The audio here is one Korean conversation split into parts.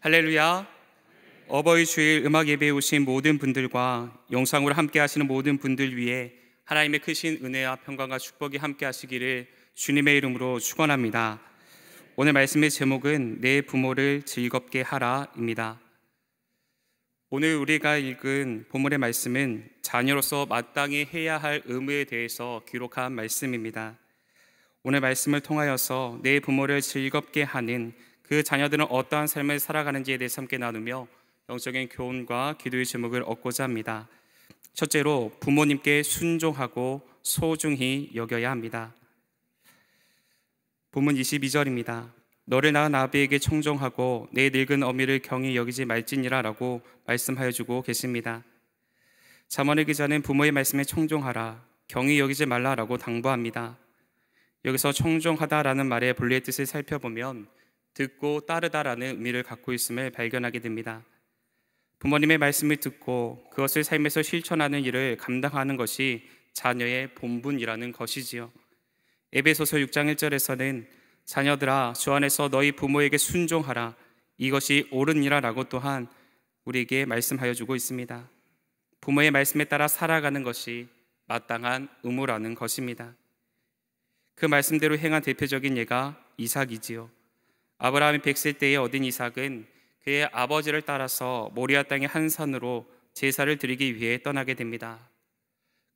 할렐루야. 어버이 주일 음악 예배에 오신 모든 분들과 영상으로 함께 하시는 모든 분들 위해 하나님의 크신 은혜와 평강과 축복이 함께 하시기를 주님의 이름으로 축원합니다. 오늘 말씀의 제목은 내 부모를 즐겁게 하라입니다. 오늘 우리가 읽은 본문의 말씀은 자녀로서 마땅히 해야 할 의무에 대해서 기록한 말씀입니다. 오늘 말씀을 통하여서 내 부모를 즐겁게 하는 그 자녀들은 어떠한 삶을 살아가는지에 대해서 함께 나누며 영적인 교훈과 기도의 제목을 얻고자 합니다. 첫째로 부모님께 순종하고 소중히 여겨야 합니다. 본문 22절입니다. 너를 낳은 아비에게 청종하고 내 늙은 어미를 경히 여기지 말지니라라고 말씀하여 주고 계십니다. 자만의 기자는 부모의 말씀에 청종하라, 경히 여기지 말라라고 당부합니다. 여기서 청종하다라는 말의 본래의 뜻을 살펴보면 듣고 따르다라는 의미를 갖고 있음을 발견하게 됩니다. 부모님의 말씀을 듣고 그것을 삶에서 실천하는 일을 감당하는 것이 자녀의 본분이라는 것이지요. 에베소서 6장 1절에서는 자녀들아 주 안에서 너희 부모에게 순종하라 이것이 옳은니라라고 또한 우리에게 말씀하여 주고 있습니다. 부모의 말씀에 따라 살아가는 것이 마땅한 의무라는 것입니다. 그 말씀대로 행한 대표적인 예가 이삭이지요. 아브라함이 백세 때에 얻은 이삭은 그의 아버지를 따라서 모리아 땅의 한 산으로 제사를 드리기 위해 떠나게 됩니다.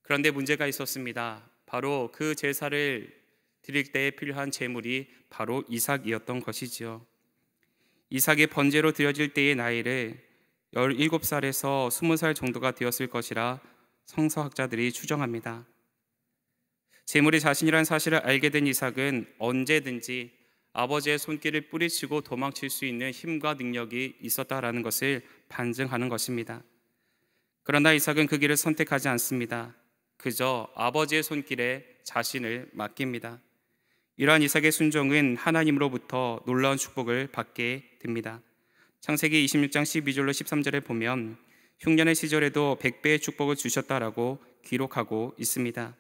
그런데 문제가 있었습니다. 바로 그 제사를 드릴 때에 필요한 제물이 바로 이삭이었던 것이지요. 이삭의 번제로 드려질 때의 나이를 17살에서 20살 정도가 되었을 것이라 성서학자들이 추정합니다. 제물이 자신이란 사실을 알게 된 이삭은 언제든지 아버지의 손길을 뿌리치고 도망칠 수 있는 힘과 능력이 있었다라는 것을 반증하는 것입니다. 그러나 이삭은 그 길을 선택하지 않습니다. 그저 아버지의 손길에 자신을 맡깁니다. 이러한 이삭의 순종은 하나님으로부터 놀라운 축복을 받게 됩니다. 창세기 26장 12절로 13절에 보면 흉년의 시절에도 100배의 축복을 주셨다라고 기록하고 있습니다.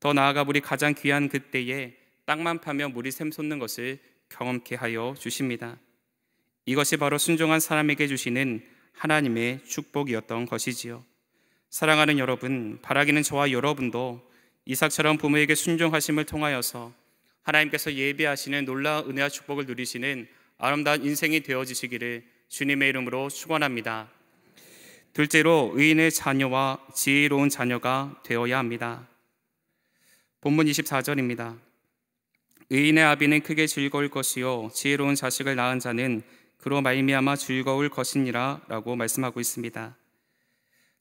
더 나아가 우리 가장 귀한 그때에 땅만 파며 물이 샘솟는 것을 경험케 하여 주십니다. 이것이 바로 순종한 사람에게 주시는 하나님의 축복이었던 것이지요. 사랑하는 여러분, 바라기는 저와 여러분도 이삭처럼 부모에게 순종하심을 통하여서 하나님께서 예비하시는 놀라운 은혜와 축복을 누리시는 아름다운 인생이 되어지시기를 주님의 이름으로 축원합니다. 둘째로 의인의 자녀와 지혜로운 자녀가 되어야 합니다. 본문 24절입니다. 의인의 아비는 크게 즐거울 것이요 지혜로운 자식을 낳은 자는 그로 말미암아 즐거울 것이니라라고 말씀하고 있습니다.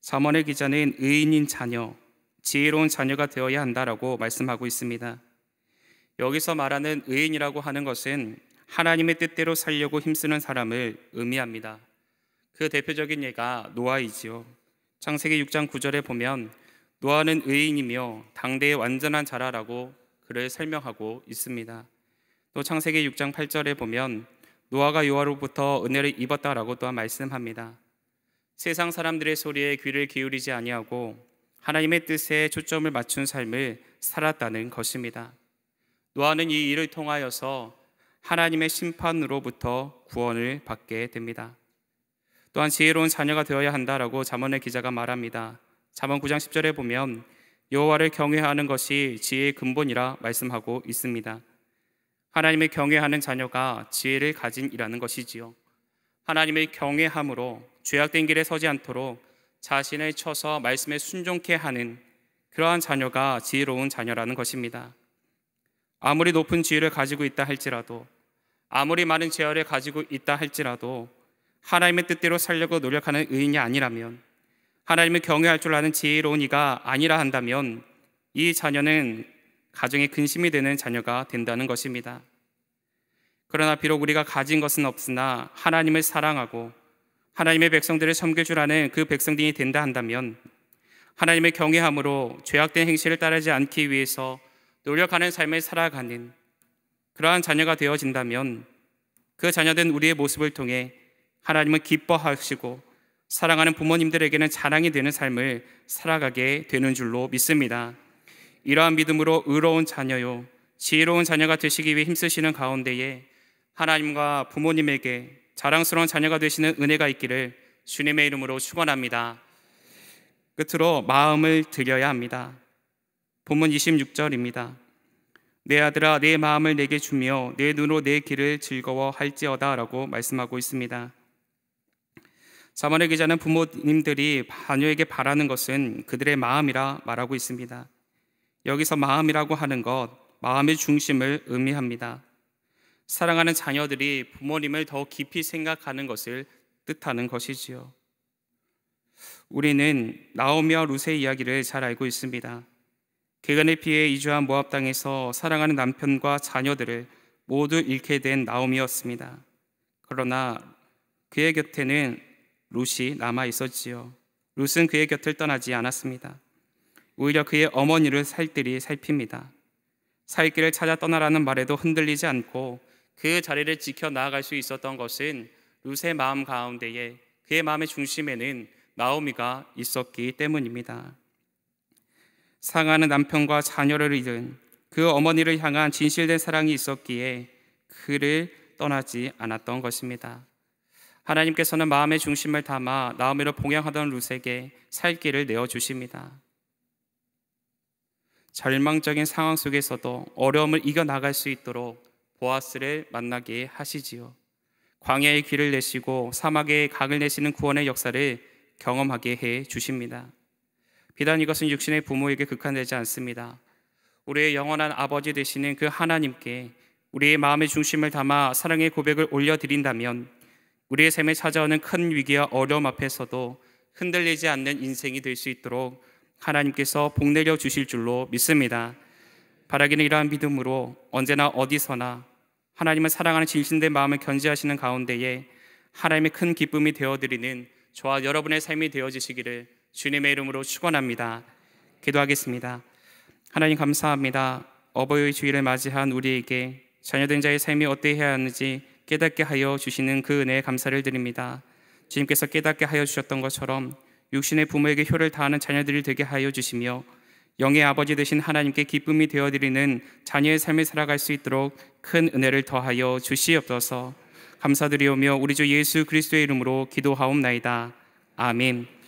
잠언의 기자는 의인인 자녀, 지혜로운 자녀가 되어야 한다라고 말씀하고 있습니다. 여기서 말하는 의인이라고 하는 것은 하나님의 뜻대로 살려고 힘쓰는 사람을 의미합니다. 그 대표적인 예가 노아이지요. 창세기 6장 9절에 보면 노아는 의인이며 당대의 완전한 자라라고 그를 설명하고 있습니다. 또 창세기 6장 8절에 보면 노아가 요하로부터 은혜를 입었다라고 또한 말씀합니다. 세상 사람들의 소리에 귀를 기울이지 아니하고 하나님의 뜻에 초점을 맞춘 삶을 살았다는 것입니다. 노아는 이 일을 통하여서 하나님의 심판으로부터 구원을 받게 됩니다. 또한 지혜로운 자녀가 되어야 한다라고 잠언의 기자가 말합니다. 잠언 9장 10절에 보면 여호와를 경외하는 것이 지혜의 근본이라 말씀하고 있습니다. 하나님을 경외하는 자녀가 지혜를 가진 이라는 것이지요. 하나님의 경외함으로 죄악된 길에 서지 않도록 자신을 쳐서 말씀에 순종케 하는 그러한 자녀가 지혜로운 자녀라는 것입니다. 아무리 높은 지혜를 가지고 있다 할지라도 아무리 많은 재화를 가지고 있다 할지라도 하나님의 뜻대로 살려고 노력하는 의인이 아니라면 하나님을 경외할 줄 아는 지혜로운 이가 아니라 한다면 이 자녀는 가정에 근심이 되는 자녀가 된다는 것입니다. 그러나 비록 우리가 가진 것은 없으나 하나님을 사랑하고 하나님의 백성들을 섬길 줄 아는 그 백성들이 된다 한다면 하나님의 경외함으로 죄악된 행실을 따르지 않기 위해서 노력하는 삶을 살아가는 그러한 자녀가 되어진다면 그 자녀된 우리의 모습을 통해 하나님은 기뻐하시고 사랑하는 부모님들에게는 자랑이 되는 삶을 살아가게 되는 줄로 믿습니다. 이러한 믿음으로 의로운 자녀요, 지혜로운 자녀가 되시기 위해 힘쓰시는 가운데에 하나님과 부모님에게 자랑스러운 자녀가 되시는 은혜가 있기를 주님의 이름으로 축원합니다. 끝으로 마음을 드려야 합니다. 본문 26절입니다. 내 아들아 내 마음을 내게 주며 내 눈으로 내 길을 즐거워할지어다라고 말씀하고 있습니다. 사무엘 기자는 부모님들이 자녀에게 바라는 것은 그들의 마음이라 말하고 있습니다. 여기서 마음이라고 하는 것, 마음의 중심을 의미합니다. 사랑하는 자녀들이 부모님을 더 깊이 생각하는 것을 뜻하는 것이지요. 우리는 나오미와 루세 이야기를 잘 알고 있습니다. 개간에 피해 이주한 모압 땅에서 사랑하는 남편과 자녀들을 모두 잃게 된 나오미였습니다. 그러나 그의 곁에는 룻이 남아 있었지요. 룻은 그의 곁을 떠나지 않았습니다. 오히려 그의 어머니를 살뜰히 살핍니다. 살 길을 찾아 떠나라는 말에도 흔들리지 않고 그 자리를 지켜 나아갈 수 있었던 것은 룻의 마음 가운데에 그의 마음의 중심에는 나오미가 있었기 때문입니다. 상하는 남편과 자녀를 잃은 그 어머니를 향한 진실된 사랑이 있었기에 그를 떠나지 않았던 것입니다. 하나님께서는 마음의 중심을 담아 나음으로 봉양하던 룻에게 살 길을 내어 주십니다. 절망적인 상황 속에서도 어려움을 이겨 나갈 수 있도록 보아스를 만나게 하시지요. 광야의 길을 내시고 사막의 각을 내시는 구원의 역사를 경험하게 해 주십니다. 비단 이것은 육신의 부모에게 극한되지 않습니다. 우리의 영원한 아버지 되시는 그 하나님께 우리의 마음의 중심을 담아 사랑의 고백을 올려드린다면 우리의 삶에 찾아오는 큰 위기와 어려움 앞에서도 흔들리지 않는 인생이 될 수 있도록 하나님께서 복 내려 주실 줄로 믿습니다. 바라기는 이러한 믿음으로 언제나 어디서나 하나님을 사랑하는 진실된 마음을 견지하시는 가운데에 하나님의 큰 기쁨이 되어드리는 저와 여러분의 삶이 되어지시기를 주님의 이름으로 축원합니다. 기도하겠습니다. 하나님 감사합니다. 어버이 주일을 맞이한 우리에게 자녀된 자의 삶이 어떻게 해야 하는지 깨닫게 하여 주시는 그 은혜에 감사를 드립니다. 주님께서 깨닫게 하여 주셨던 것처럼 육신의 부모에게 효를 다하는 자녀들이 되게 하여 주시며 영의 아버지 되신 하나님께 기쁨이 되어 드리는 자녀의 삶을 살아갈 수 있도록 큰 은혜를 더하여 주시옵소서. 감사드리오며 우리 주 예수 그리스도의 이름으로 기도하옵나이다. 아멘.